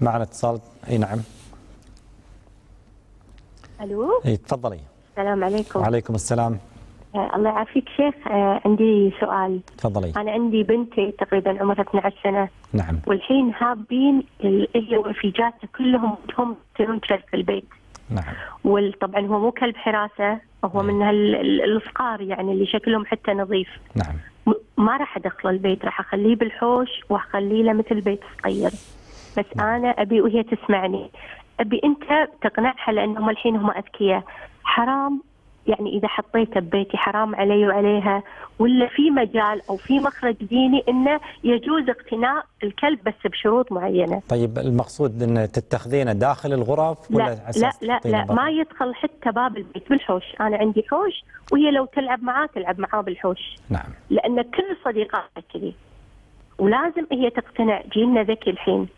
معنا اتصال اي نعم الو اي تفضلي السلام عليكم وعليكم السلام آه، الله يعافيك شيخ آه، عندي سؤال تفضلي انا عندي بنتي تقريبا عمرها 12 سنه نعم والحين هابين اللي ورفيجاته كلهم هم تنشر في البيت نعم وطبعا هو مو كلب حراسه هو نعم. من الصقار يعني اللي شكلهم حتى نظيف نعم ما راح ادخله البيت راح اخليه بالحوش واخليه له مثل بيت صغير بس نعم. انا ابي وهي تسمعني ابي انت تقنعها لانهم الحين هم اذكياء حرام يعني اذا حطيته ببيتي حرام علي وعليها ولا في مجال او في مخرج ديني انه يجوز اقتناء الكلب بس بشروط معينه. طيب المقصود ان تتخذينه داخل الغرف ولا لا لا لا, لا ما يدخل حتى باب البيت بالحوش، انا عندي حوش وهي لو تلعب معاه تلعب معاه بالحوش. نعم. لان كل صديقاتها كذي. ولازم هي تقتنع جيلنا ذكي الحين.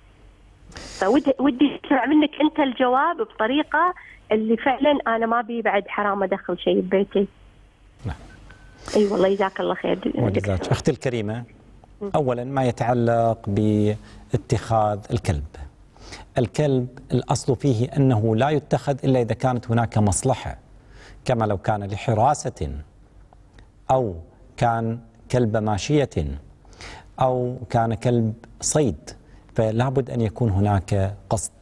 فودي ودي اسمع منك انت الجواب بطريقه اللي فعلا انا ما ابي بعد حرام ادخل شيء ببيتي. نعم. اي والله جزاك الله خير. وجزاك اختي الكريمه اولا ما يتعلق باتخاذ الكلب. الكلب الاصل فيه انه لا يتخذ الا اذا كانت هناك مصلحه كما لو كان لحراسه او كان كلب ماشيه او كان كلب صيد فلابد أن يكون هناك قصد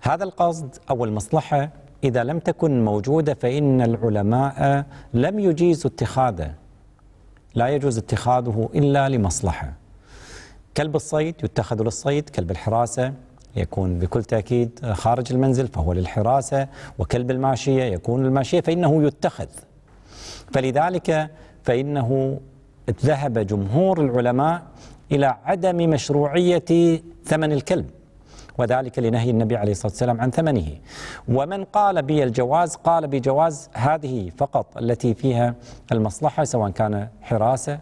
هذا القصد أو المصلحة إذا لم تكن موجودة فإن العلماء لم يجيزوا اتخاذه لا يجوز اتخاذه إلا لمصلحة كلب الصيد يتخذ للصيد كلب الحراسة يكون بكل تأكيد خارج المنزل فهو للحراسة وكلب الماشية يكون للماشية فإنه يتخذ فلذلك فإنه ذهب جمهور العلماء إلى عدم مشروعية ثمن الكلب وذلك لنهي النبي عليه الصلاة والسلام عن ثمنه ومن قال بي الجواز قال بجواز هذه فقط التي فيها المصلحة سواء كان حراسة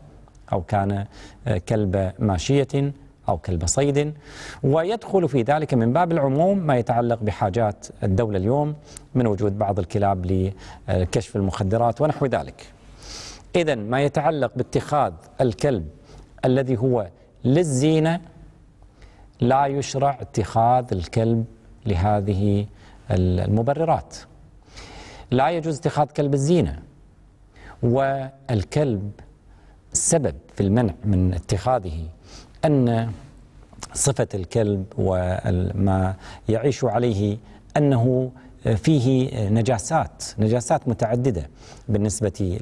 أو كان آه، كلب ماشية أو كلب صيد ويدخل في ذلك من باب العموم ما يتعلق بحاجات الدولة اليوم من وجود بعض الكلاب لكشف المخدرات ونحو ذلك إذا ما يتعلق باتخاذ الكلب الذي هو للزينة لا يشرع اتخاذ الكلب لهذه المبررات لا يجوز اتخاذ كلب الزينة والكلب السبب في المنع من اتخاذه أن صفة الكلب وما يعيش عليه أنه فيه نجاسات نجاسات متعددة بالنسبة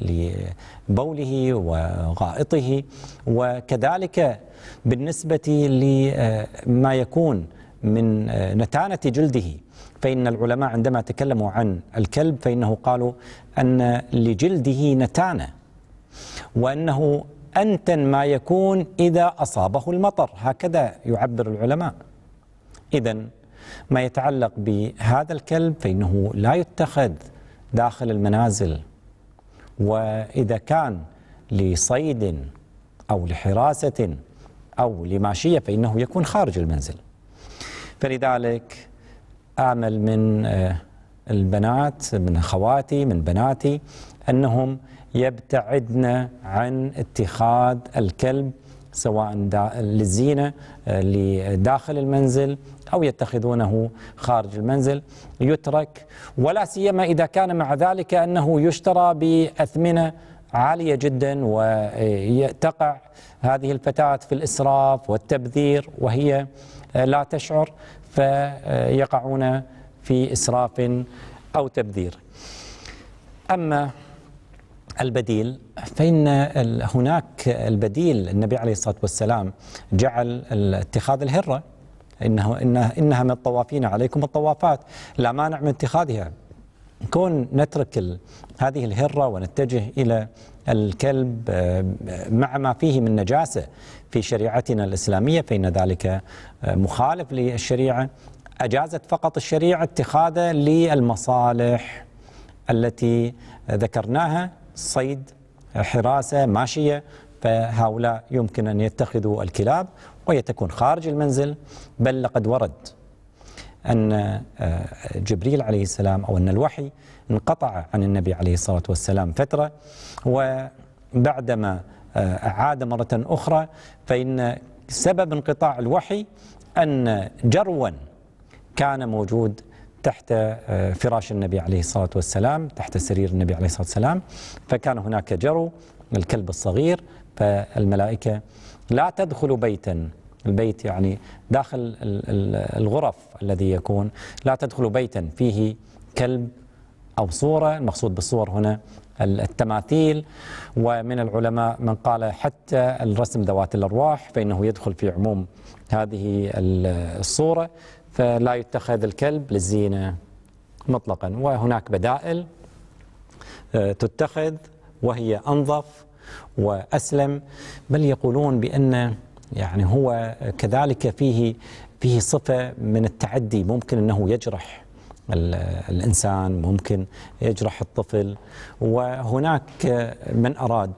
لبوله وغائطه وكذلك بالنسبة لما يكون من نتانة جلده فإن العلماء عندما تكلموا عن الكلب فإنه قالوا أن لجلده نتانة وأنه أنتن ما يكون إذا أصابه المطر هكذا يعبر العلماء إذا ما يتعلق بهذا الكلب فإنه لا يتخذ داخل المنازل وإذا كان لصيد أو لحراسة أو لماشية فإنه يكون خارج المنزل فلذلك أعمل من آه، البنات من خواتي من بناتي أنهم يبتعدن عن اتخاذ الكلب سواء للزينة آه، لداخل المنزل أو يتخذونه خارج المنزل يترك ولا سيما إذا كان مع ذلك أنه يشترى بأثمنة عالية جدا وتقع آه، هذه الفتاة في الإسراف والتبذير وهي آه، لا تشعر فيقعون في إسراف أو تبذير أما البديل فإن هناك البديل النبي عليه الصلاة والسلام جعل اتخاذ الهرة إنه إنها, إنها من الطوافين عليكم الطوافات لا مانع من اتخاذها كون نترك هذه الهرة ونتجه إلى الكلب آه، مع ما فيه من نجاسة في شريعتنا الإسلامية فإن ذلك آه، مخالف للشريعة أجازت فقط الشريعة اتخاذه للمصالح التي ذكرناها صيد حراسة ماشية فهؤلاء يمكن أن يتخذوا الكلاب وهي تكون خارج المنزل بل لقد ورد أن آه، جبريل عليه السلام أو أن الوحي انقطع عن النبي عليه الصلاة والسلام فترة وبعدما آه، عاد مرة أخرى فإن سبب انقطاع الوحي أن جروا كان موجود تحت آه، فراش النبي عليه الصلاة والسلام تحت سرير النبي عليه الصلاة والسلام فكان هناك جرو الكلب الصغير فالملائكة لا تدخل بيتا البيت يعني داخل الغرف الذي يكون لا تدخل بيتا فيه كلب أو صورة المقصود بالصور هنا التماثيل ومن العلماء من قال حتى الرسم ذوات الأرواح فإنه يدخل في عموم هذه الصورة فلا يتخذ الكلب للزينة مطلقا وهناك بدائل آه، تتخذ وهي أنظف وأسلم بل يقولون بأن يعني هو كذلك فيه فيه صفة من التعدي ممكن أنه يجرح الإنسان ممكن يجرح الطفل وهناك آه، من أراد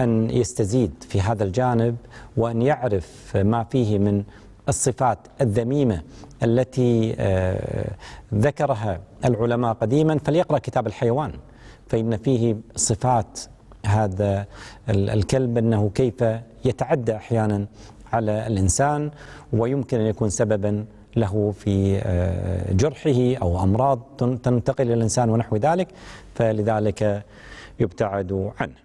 أن يستزيد في هذا الجانب وأن يعرف ما فيه من الصفات الذميمة التي آه، ذكرها العلماء قديما فليقرأ كتاب الحيوان فإن فيه صفات هذا الكلب أنه كيف يتعدى أحيانا على الإنسان ويمكن أن يكون سببا له في آه، جرحه أو أمراض تنتقل إلى الإنسان ونحو ذلك فلذلك يبتعد عنه